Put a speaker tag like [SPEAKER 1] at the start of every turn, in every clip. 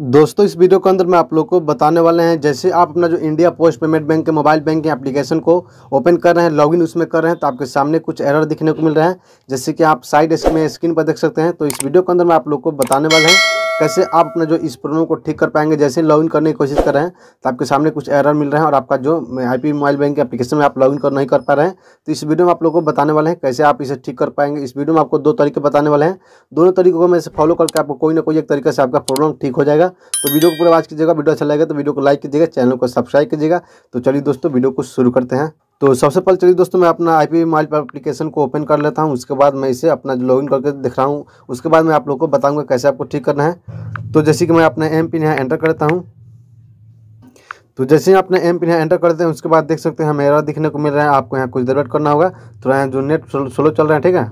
[SPEAKER 1] दोस्तों इस वीडियो के अंदर मैं आप लोग को बताने वाले हैं जैसे आप अपना जो इंडिया पोस्ट पेमेंट बैंक के मोबाइल बैंकिंग एप्लीकेशन को ओपन कर रहे हैं लॉगिन उसमें कर रहे हैं तो आपके सामने कुछ एरर दिखने को मिल रहा है जैसे कि आप साइड स्क्रीन पर देख सकते हैं तो इस वीडियो के अंदर मैं आप लोग को बताने वाले हैं कैसे आप अपना जो इस प्रॉब्लम को ठीक कर पाएंगे जैसे लॉगिन करने की कोशिश कर रहे हैं तो आपके सामने कुछ एरर मिल रहे हैं और आपका जो I P mobile bank application में आप लॉगिन कर नहीं कर पा रहे हैं तो इस वीडियो में आप लोगों को बताने वाले हैं कैसे आप इसे ठीक कर पाएंगे इस वीडियो में आपको दो तरीके बताने वाले हैं दोनों तरीकों को मैं इसे फॉलो करके आपको कोई ना कोई एक तरीके से आपका प्रॉब्लम ठीक हो जाएगा तो वीडियो को पूरा वाच कीजिएगा वीडियो अच्छा लगेगा तो वीडियो को लाइक कीजिएगा चैनल को सब्सक्राइब कीजिएगा तो चलिए दोस्तों वीडियो को शुरू करते हैं तो सबसे पहले चलिए दोस्तों मैं अपना आई पी मोबाइल पर एप्लीकेशन को ओपन कर लेता हूँ उसके बाद मैं इसे अपना जो लॉगिन करके दिख रहा हूँ उसके बाद मैं आप लोग को बताऊँगा कैसे आपको ठीक करना है तो जैसे कि मैं अपना एम पिन यहाँ एंटर करता हूँ तो जैसे ही आपने एम पिन यहाँ एंटर करते हैं उसके बाद देख सकते हैं हमें एरर दिखने को मिल रहा है आपको यहाँ कुछ देर वेट करना होगा थोड़ा यहाँ जो नेट स्लो चल रहा है ठीक है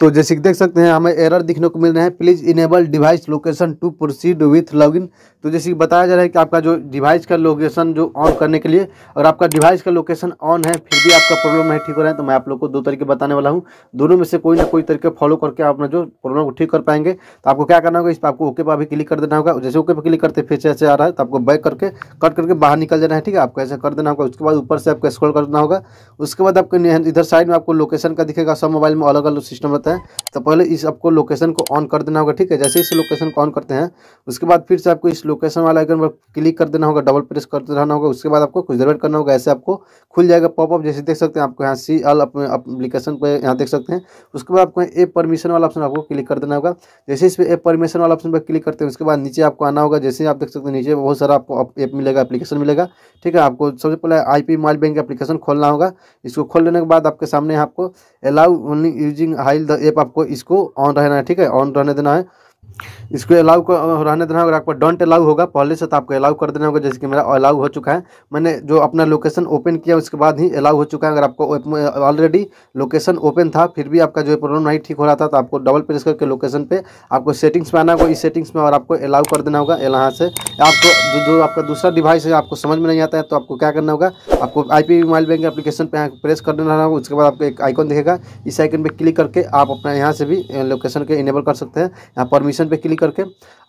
[SPEAKER 1] तो जैसे कि देख सकते हैं हमें एरर दिखने को मिल रहा है please enable device location to proceed with login तो जैसे कि बताया जा रहा है कि आपका जो डिवाइस का लोकेशन जो ऑन करने के लिए अगर आपका डिवाइस का लोकेशन ऑन है फिर भी आपका प्रॉब्लम नहीं ठीक हो रहा है तो मैं आप लोग को दो तरीके बताने वाला हूँ दोनों में से कोई ना कोई तरीके फॉलो करके आप जो प्रॉब्लम को ठीक कर पाएंगे तो आपको क्या करना होगा इस पर आपको ओके पर अभी क्लिक कर देना होगा जैसे ओके पर क्लिक करते फिर जैसे आ रहा है तो आपको बैक करके कट करके बाहर निकल जाना है ठीक है आपको ऐसा कर देना होगा उसके बाद ऊपर से आपको स्क्रॉल करना होगा उसके बाद आपको इधर साइड में आपको लोकेशन का दिखेगा सब मोबाइल में अलग अलग सिस्टम रहता है तो पहले इस आपको लोकेशन को ऑन कर देना होगा ठीक है जैसे इस लोकेशन को ऑन करते हैं उसके बाद फिर से आपको इस लोकेशन वाला आइकन पर क्लिक कर देना होगा डबल प्रेस करते रहना होगा उसके बाद आपको कुछ देर वेट करना होगा ऐसे आपको खुल जाएगा पॉपअप जैसे देख सकते हैं आपको यहाँ सी एल अप्लीकेशन पर यहाँ देख सकते हैं उसके बाद आपको ए परमिशन वाला ऑप्शन आपको क्लिक कर देना होगा जैसे इस पर ए परमिशन वाला ऑप्शन पर क्लिक करते हैं उसके बाद नीचे आपको आना होगा जैसे आप देख सकते हैं नीचे बहुत सारा आपको ऐप मिलेगा एप्लीकेशन मिलेगा ठीक है आपको सबसे पहले I P mobile bank application खोलना होगा इसको खोल लेने के बाद आपके सामने आपको allow only using while the app आपको इसको ऑन रहना है ठीक है ऑन रहने देना है इसको अलाउ रहने देना होगा आपको डोंट अलाउ होगा पहले से तो आपको अलाउ कर देना होगा जैसे कि मेरा अलाउ हो चुका है मैंने जो अपना लोकेशन ओपन किया उसके बाद ही अलाउ हो चुका है अगर आपको ऑलरेडी लोकेशन ओपन था फिर भी आपका जो प्रॉब्लम नहीं ठीक हो रहा था तो आपको डबल प्रेस करके लोकेशन पर आपको सेटिंग्स में आना होगा इस सेटिंग्स में और आपको अलाउ कर देना होगा यहाँ से आपको जो आपका दूसरा डिवाइस है आपको समझ में नहीं आता है तो आपको क्या करना होगा आपको आई मोबाइल बैंक एप्लीकेशन पे प्रेस कर देना होगा उसके बाद आपको एक आइकन दिखेगा इस आइकन पे क्लिक करके आप अपना यहाँ से भी लोकेशन के इनेबल कर सकते हैं यहाँ परमिशन पे क्लिक करके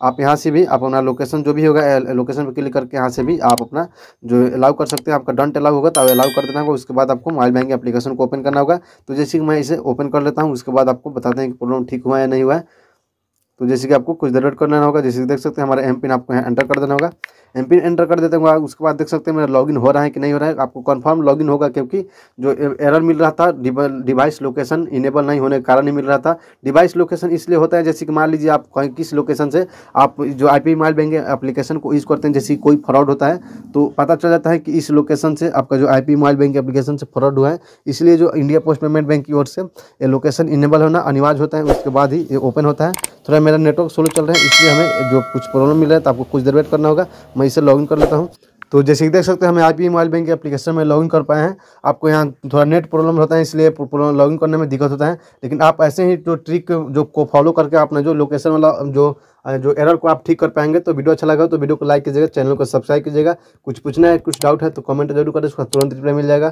[SPEAKER 1] आप यहाँ से भी आप अपना लोकेशन जो भी होगा लोकेशन पे क्लिक करके यहाँ से भी आप अपना जो अलाउ कर सकते हैं आपका डंट अलाउ होगा तो अलाउ कर देना होगा उसके बाद आपको मोबाइल बैंक एप्लीकेशन को ओपन करना होगा तो जैसे कि मैं इसे ओपन कर लेता हूँ उसके बाद आपको बताते हैं कि प्रॉब्लम ठीक हुआ या नहीं हुआ है तो जैसे कि आपको कुछ देर वेट कर लेना होगा जैसे कि देख सकते हैं हमारे एम पिन आपको यहाँ एंटर कर देना होगा एम पिन एंटर कर देते होगा उसके बाद देख सकते हैं मेरा लॉगिन हो रहा है कि नहीं हो रहा है आपको कंफर्म लॉगिन होगा क्योंकि जो एरर मिल रहा था डिवाइस लोकेशन इनेबल नहीं होने के कारण ही मिल रहा था डिवाइस लोकेशन इसलिए होता है जैसे कि मान लीजिए आप कहीं किस लोकेशन से आप जो I P mobile banking application को यूज़ करते हैं जैसे कोई फ्रॉड होता है तो पता चल जाता है कि इस लोकेशन से आपका जो I P mobile banking application से फ्रॉड हुआ है इसलिए जो इंडिया पोस्ट पेमेंट बैंक की ओर से ये लोकेशन इनेबल होना अनिवार्य होता है उसके बाद ही ये ओपन होता है थोड़ा मेरा नेटवर्क स्लो चल रहा है इसलिए हमें जो कुछ प्रॉब्लम मिल रहा है तो आपको कुछ देर वेट करना होगा मैं इसे लॉगिन कर लेता हूँ तो जैसे कि देख सकते हैं हमें आई पी मोबाइल बैंक के एप्लीकेशन में लॉगिन कर पाए हैं आपको यहाँ थोड़ा नेट प्रॉब्लम होता है इसलिए लॉगिन करने में दिक्कत होता है लेकिन आप ऐसे ही जो ट्रिक जो को फॉलो करके आपने जो लोकेशन वाला जो जो एरर को आप ठीक कर पाएंगे तो वीडियो अच्छा लगा तो वीडियो को लाइक कीजिएगा चैनल को सब्सक्राइब कीजिएगा कुछ पूछना है कुछ डाउट है तो कमेंट जरूर करें उसका तुरंत रिप्लाई मिल जाएगा